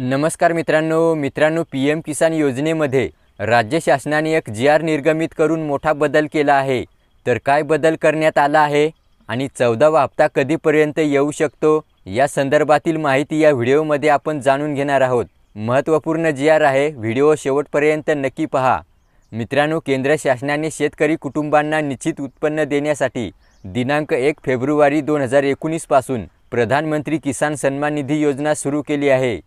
नमस्कार मित्रांनो मित्रांनो पी एम किसान योजनेमध्ये राज्य शासनाने एक जी आर निर्गमित करून मोठा बदल केला आहे तर काय बदल करण्यात आला आहे आणि चौदावा हप्ता कधीपर्यंत येऊ शकतो या संदर्भातील माहिती या व्हिडिओमध्ये आपण जाणून घेणार आहोत महत्त्वपूर्ण जी आर आहे व्हिडिओ शेवटपर्यंत नक्की पहा मित्रांनो केंद्र शासनाने शेतकरी कुटुंबांना निश्चित उत्पन्न देण्यासाठी दिनांक एक फेब्रुवारी दोन हजार एकोणीसपासून प्रधानमंत्री किसान सन्मान निधी योजना सुरू केली आहे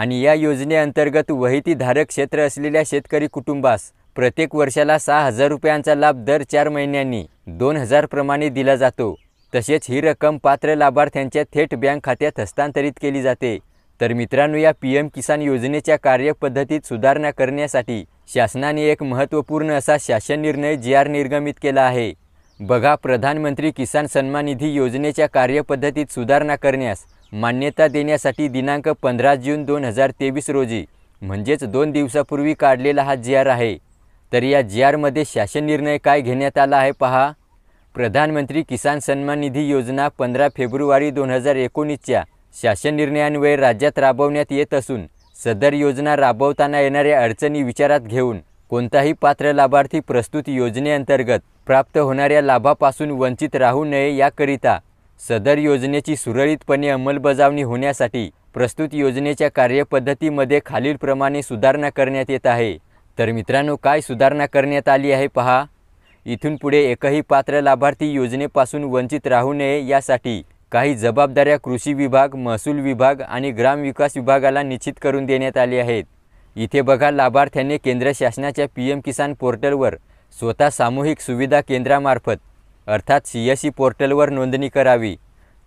आणि या योजनेअंतर्गत वहितीधारक क्षेत्र असलेल्या शेतकरी कुटुंबास प्रत्येक वर्षाला सहा हजार रुपयांचा लाभ दर चार महिन्यांनी दोन हजारप्रमाणे दिला जातो तसेच ही रक्कम पात्र लाभार्थ्यांच्या थेट बँक खात्यात हस्तांतरित केली जाते तर मित्रांनो या पी एम किसान योजनेच्या कार्यपद्धतीत सुधारणा करण्यासाठी शासनाने एक महत्त्वपूर्ण असा शासन निर्णय जी आर निर्गमित केला आहे बघा प्रधानमंत्री किसान सन्मान निधी योजनेच्या कार्यपद्धतीत सुधारणा करण्यास मान्यता देण्यासाठी दिनांक पंधरा जून दोन हजार तेवीस रोजी म्हणजेच दोन दिवसापूर्वी काढलेला हा जी आर आहे तर या जी आरमध्ये शासन निर्णय काय घेण्यात आला आहे पहा प्रधानमंत्री किसान सन्मान निधी योजना पंधरा फेब्रुवारी दोन हजार एकोणीसच्या शासन निर्णयान्वये राज्यात राबवण्यात येत असून सदर योजना राबवताना येणाऱ्या अडचणी विचारात घेऊन कोणताही पात्र लाभार्थी प्रस्तुत योजनेअंतर्गत प्राप्त होणाऱ्या लाभापासून वंचित राहू नये याकरिता सदर योजनेची सुरळीतपणे अंमलबजावणी होण्यासाठी प्रस्तुत योजनेच्या कार्यपद्धतीमध्ये खालीलप्रमाणे सुधारणा करण्यात येत आहे तर मित्रांनो काय सुधारणा करण्यात आली आहे पहा इथून पुढे एकही पात्र लाभार्थी योजनेपासून वंचित राहू नये यासाठी काही जबाबदाऱ्या कृषी विभाग महसूल विभाग आणि ग्रामविकास विभागाला निश्चित करून देण्यात आले आहेत इथे बघा लाभार्थ्यांनी केंद्र शासनाच्या पी एम किसान पोर्टलवर स्वतः सामूहिक सुविधा केंद्रामार्फत अर्थात सी एस सी पोर्टलवर नोंदणी करावी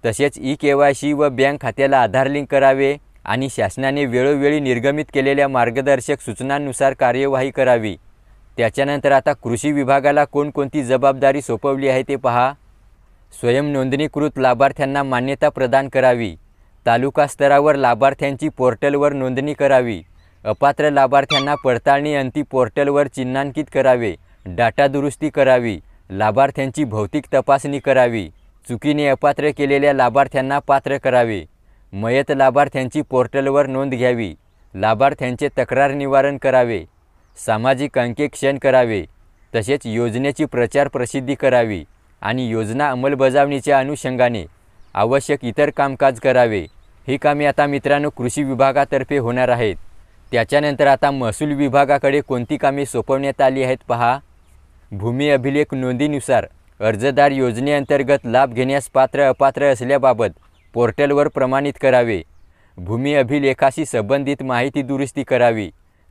तसेच ई के वाय सी व बँक खात्याला आधार लिंक करावे आणि शासनाने वेळोवेळी निर्गमित केलेल्या मार्गदर्शक सूचनांनुसार कार्यवाही करावी त्याच्यानंतर आता कृषी विभागाला कोणकोणती जबाबदारी सोपवली आहे ते पहा स्वयं नोंदणीकृत लाभार्थ्यांना मान्यता प्रदान करावी तालुका स्तरावर लाभार्थ्यांची पोर्टलवर नोंदणी करावी अपात्र लाभार्थ्यांना पडताळणी अंती पोर्टलवर चिन्हांकित करावे डाटा दुरुस्ती करावी लाभार्थ्यांची भौतिक तपासणी करावी चुकीने अपात्र केलेल्या लाभार्थ्यांना पात्र करावे मयत लाभार्थ्यांची पोर्टलवर नोंद घ्यावी लाभार्थ्यांचे तक्रार निवारण करावे सामाजिक क्षण करावे तसेच योजनेची प्रचार प्रसिद्धी करावी आणि योजना अंमलबजावणीच्या अनुषंगाने आवश्यक इतर कामकाज करावे ही कामे आता मित्रांनो कृषी विभागातर्फे होणार आहेत त्याच्यानंतर आता महसूल विभागाकडे कोणती कामे सोपवण्यात आली आहेत पहा भूमी अभिलेख नोंदीनुसार अर्जदार योजनेअंतर्गत लाभ घेण्यास पात्र अपात्र असल्याबाबत पोर्टलवर प्रमाणित करावे भूमी अभिलेखाशी संबंधित माहिती दुरुस्ती करावी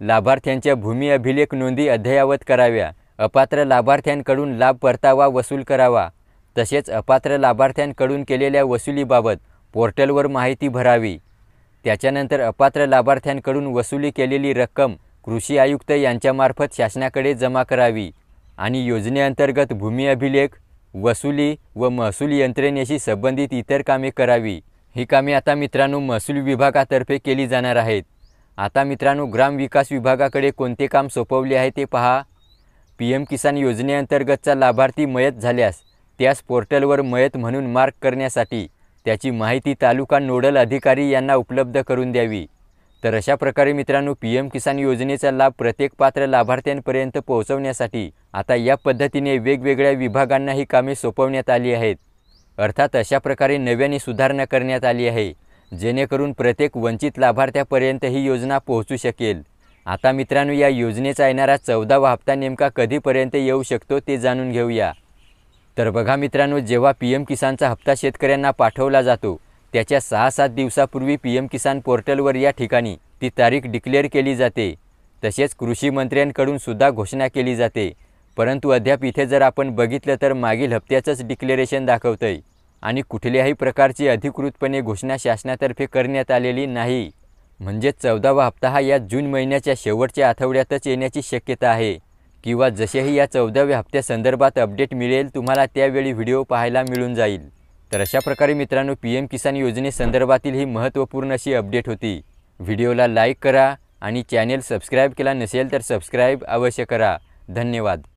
लाभार्थ्यांच्या भूमी अभिलेख नोंदी अद्ययावत कराव्या अपात्र लाभार्थ्यांकडून लाभ परतावा वसूल करावा तसेच अपात्र लाभार्थ्यांकडून केलेल्या वसुलीबाबत पोर्टलवर माहिती भरावी त्याच्यानंतर अपात्र लाभार्थ्यांकडून वसुली केलेली रक्कम कृषी आयुक्त यांच्यामार्फत शासनाकडे जमा करावी आणि योजनेअंतर्गत भूमी अभिलेख वसुली व महसूल यंत्रणेशी संबंधित इतर कामे करावी ही कामे आता मित्रांनो महसूल विभागातर्फे केली जाणार आहेत आता मित्रांनो ग्राम विकास विभागाकडे कोणते काम सोपवले आहे ते पहा पी एम किसान योजनेअंतर्गतचा लाभार्थी मयत झाल्यास त्यास पोर्टलवर मयत म्हणून मार्क करण्यासाठी त्याची माहिती तालुका नोडल अधिकारी यांना उपलब्ध करून द्यावी तर अशा प्रकारे मित्रांनो पी एम किसान योजनेचा लाभ प्रत्येक पात्र लाभार्थ्यांपर्यंत पोहोचवण्यासाठी आता या पद्धतीने वेगवेगळ्या विभागांना ही कामे सोपवण्यात आली आहेत अर्थात अशा प्रकारे नव्याने सुधारणा करण्यात आली आहे जेणेकरून प्रत्येक वंचित लाभार्थ्यापर्यंत ही योजना पोहोचू शकेल आता मित्रांनो या योजनेचा येणारा चौदावा हप्ता नेमका कधीपर्यंत येऊ शकतो ते जाणून घेऊया तर बघा मित्रांनो जेव्हा पी एम किसानचा हप्ता शेतकऱ्यांना पाठवला जातो त्याच्या सहा सात दिवसापूर्वी पी एम किसान पोर्टलवर या ठिकाणी ती तारीख डिक्लेअर केली जाते तसेच कृषी मंत्र्यांकडून सुद्धा घोषणा केली जाते परंतु अद्याप इथे जर आपण बघितलं तर मागील हप्त्याचंच डिक्लेरेशन दाखवतं आहे आणि कुठल्याही प्रकारची अधिकृतपणे घोषणा शासनातर्फे करण्यात आलेली नाही म्हणजेच चौदावा हप्ता हा या जून महिन्याच्या शेवटच्या आठवड्यातच येण्याची शक्यता आहे किंवा जसेही या चौदाव्या हप्त्यासंदर्भात अपडेट मिळेल तुम्हाला त्यावेळी व्हिडिओ पाहायला मिळून जाईल तर अशा प्रकारे मित्रांनो पी एम किसान योजनेसंदर्भातील ही महत्त्वपूर्ण अशी अपडेट होती व्हिडिओला लाईक करा आणि चॅनेल सबस्क्राईब केला नसेल तर सबस्क्राईब अवश्य करा धन्यवाद